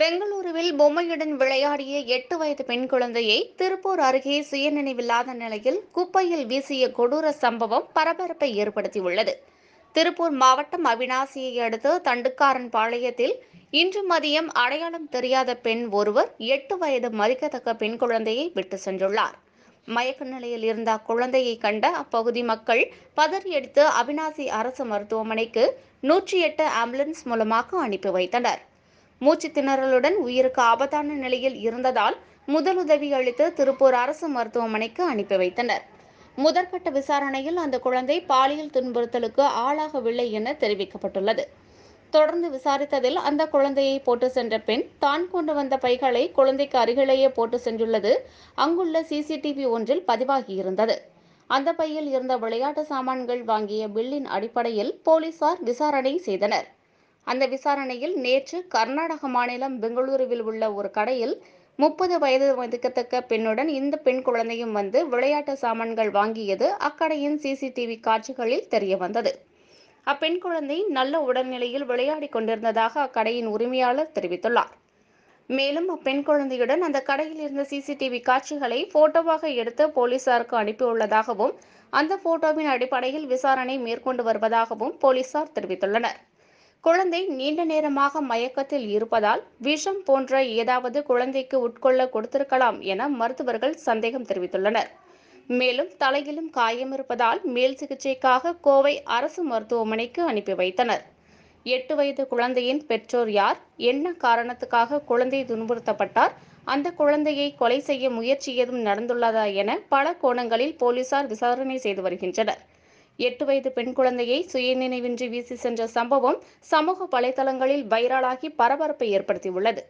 பெங்களூருவில் பொம்மையுடன் விளையாடிய எட்டு வயது பெண் குழந்தையை திருப்பூர் அருகே சுயநினைவில்லாத நிலையில் குப்பையில் வீசிய கொடூர சம்பவம் பரபரப்பை ஏற்படுத்தியுள்ளது திருப்பூர் மாவட்டம் அவினாசியை அடுத்து தண்டுக்காரன் பாளையத்தில் இன்று மதியம் அடையாளம் தெரியாத பெண் ஒருவர் எட்டு வயது மறிக்கத்தக்க பெண் குழந்தையை விட்டு சென்றுள்ளார் மயக்க நிலையில் இருந்த அக்குழந்தையை கண்ட அப்பகுதி மக்கள் பதறியடித்து அவினாசி அரசு மருத்துவமனைக்கு நூற்றி எட்டு ஆம்புலன்ஸ் மூலமாக அனுப்பி வைத்தனர் மூச்சு திணறலுடன் உயிருக்கு ஆபத்தான நிலையில் இருந்ததால் முதலுதவி அளித்து திருப்பூர் அரசு மருத்துவமனைக்கு அனுப்பி வைத்தனர் முதற்கட்ட விசாரணையில் அந்த குழந்தை பாலியல் துன்புறுத்தலுக்கு ஆளாகவில்லை என தெரிவிக்கப்பட்டுள்ளது தொடர்ந்து விசாரித்ததில் அந்த குழந்தையை போட்டு சென்ற பெண் தான் கொண்டு வந்த பைகளை குழந்தைக்கு அருகிலேயே போட்டு சென்றுள்ளது அங்குள்ள சிசிடிவி ஒன்றில் பதிவாகியிருந்தது அந்த பையில் இருந்த விளையாட்டு சாமான்கள் வாங்கிய பில்லின் அடிப்படையில் போலீசார் விசாரணை செய்தனர் அந்த விசாரணையில் நேற்று கர்நாடக மாநிலம் பெங்களூருவில் உள்ள ஒரு கடையில் முப்பது வயது வதுக்கத்தக்க பெண்ணுடன் இந்த பெண் குழந்தையும் வந்து விளையாட்டு சாமான்கள் வாங்கியது அக்கடையின் சிசிடிவி காட்சிகளில் தெரிய வந்தது அப்பெண் குழந்தை நல்ல உடல்நிலையில் விளையாடி கொண்டிருந்ததாக அக்கடையின் உரிமையாளர் தெரிவித்துள்ளார் மேலும் அப்பெண் குழந்தையுடன் அந்த கடையில் இருந்த சிசிடிவி காட்சிகளை போட்டோவாக எடுத்து போலீசாருக்கு அனுப்பியுள்ளதாகவும் அந்த போட்டோவின் அடிப்படையில் விசாரணை மேற்கொண்டு வருவதாகவும் போலீசார் தெரிவித்துள்ளனர் குழந்தை நீண்ட நேரமாக மயக்கத்தில் இருப்பதால் விஷம் போன்ற ஏதாவது குழந்தைக்கு உட்கொள்ள கொடுத்திருக்கலாம் என மருத்துவர்கள் சந்தேகம் தெரிவித்துள்ளனர் மேலும் தலையிலும் காயம் இருப்பதால் மேல் சிகிச்சைக்காக கோவை அரசு மருத்துவமனைக்கு அனுப்பி வைத்தனர் எட்டு வயது குழந்தையின் பெற்றோர் யார் என்ன காரணத்துக்காக குழந்தை துன்புறுத்தப்பட்டார் அந்த குழந்தையை கொலை செய்ய முயற்சி ஏதும் நடந்துள்ளதா என பல கோணங்களில் போலீசார் விசாரணை செய்து வருகின்றனர் எட்டு வயது பெண் குழந்தையை சுயநினைவின்றி வீசி சென்ற சம்பவம் சமூக வலைதளங்களில் வைரலாகி பரபரப்பை ஏற்படுத்தியுள்ளது